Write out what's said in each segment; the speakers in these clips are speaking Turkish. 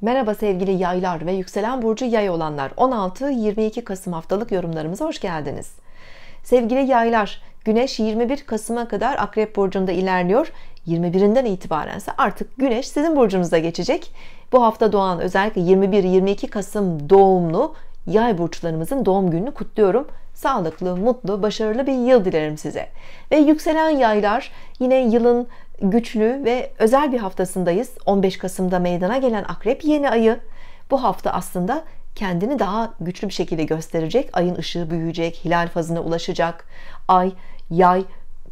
Merhaba sevgili yaylar ve yükselen burcu yay olanlar. 16-22 Kasım haftalık yorumlarımıza hoş geldiniz. Sevgili yaylar, Güneş 21 Kasım'a kadar Akrep burcunda ilerliyor. 21'inden itibaren ise artık Güneş sizin burcunuza geçecek. Bu hafta doğan özellikle 21-22 Kasım doğumlu yay burçlarımızın doğum gününü kutluyorum. Sağlıklı, mutlu, başarılı bir yıl dilerim size. Ve yükselen yaylar yine yılın güçlü ve özel bir haftasındayız. 15 Kasım'da meydana gelen Akrep yeni ayı bu hafta aslında kendini daha güçlü bir şekilde gösterecek. Ayın ışığı büyüyecek, hilal fazına ulaşacak. Ay, yay,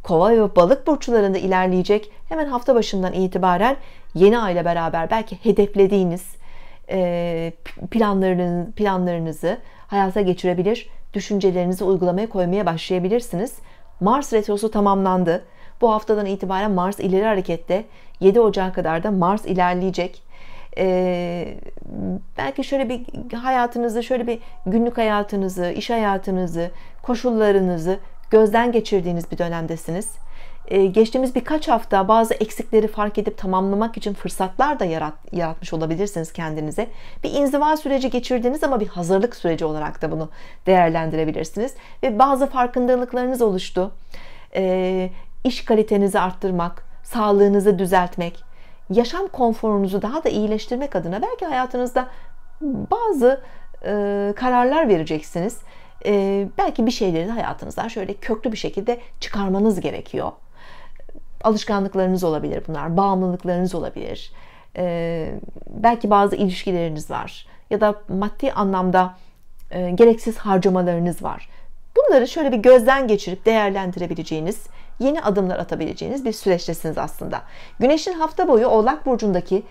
kova ve balık burçlarında ilerleyecek. Hemen hafta başından itibaren yeni ayla beraber belki hedeflediğiniz e, planlarınız, planlarınızı hayata geçirebilir, düşüncelerinizi uygulamaya koymaya başlayabilirsiniz. Mars retrosu tamamlandı. Bu haftadan itibaren Mars ileri harekette. 7 Ocağı kadar da Mars ilerleyecek. Ee, belki şöyle bir hayatınızı, şöyle bir günlük hayatınızı, iş hayatınızı, koşullarınızı gözden geçirdiğiniz bir dönemdesiniz. Ee, geçtiğimiz birkaç hafta bazı eksikleri fark edip tamamlamak için fırsatlar da yarat, yaratmış olabilirsiniz kendinize. Bir inziva süreci geçirdiniz ama bir hazırlık süreci olarak da bunu değerlendirebilirsiniz. Ve bazı farkındalıklarınız oluştu. Ee, iş kalitenizi arttırmak, sağlığınızı düzeltmek, yaşam konforunuzu daha da iyileştirmek adına belki hayatınızda bazı e, kararlar vereceksiniz. E, belki bir şeyleri hayatınızdan şöyle köklü bir şekilde çıkarmanız gerekiyor. Alışkanlıklarınız olabilir bunlar, bağımlılıklarınız olabilir. E, belki bazı ilişkileriniz var ya da maddi anlamda e, gereksiz harcamalarınız var. Bunları şöyle bir gözden geçirip değerlendirebileceğiniz yeni adımlar atabileceğiniz bir süreçtesiniz aslında. Güneşin hafta boyu Oğlak Burcu'ndaki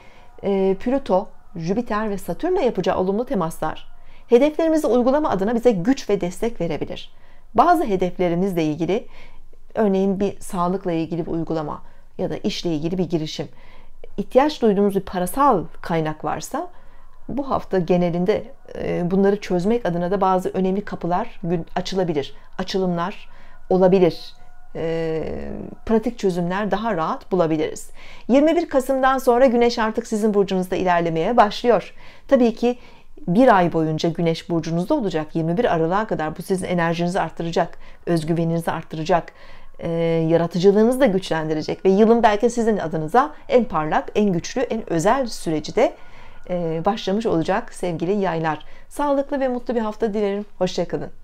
e, Plüto, Jüpiter ve Satürn'le yapacağı olumlu temaslar hedeflerimizi uygulama adına bize güç ve destek verebilir. Bazı hedeflerimizle ilgili örneğin bir sağlıkla ilgili bir uygulama ya da işle ilgili bir girişim ihtiyaç duyduğumuz bir parasal kaynak varsa bu hafta genelinde e, bunları çözmek adına da bazı önemli kapılar açılabilir. Açılımlar olabilir e, pratik çözümler daha rahat bulabiliriz. 21 Kasım'dan sonra Güneş artık sizin burcunuzda ilerlemeye başlıyor. Tabii ki bir ay boyunca Güneş burcunuzda olacak. 21 Aralık'a kadar bu sizin enerjinizi arttıracak, özgüveninizi arttıracak, e, yaratıcılığınızı da güçlendirecek ve yılın belki sizin adınıza en parlak, en güçlü, en özel süreci de e, başlamış olacak sevgili yaylar. Sağlıklı ve mutlu bir hafta dilerim. Hoşçakalın.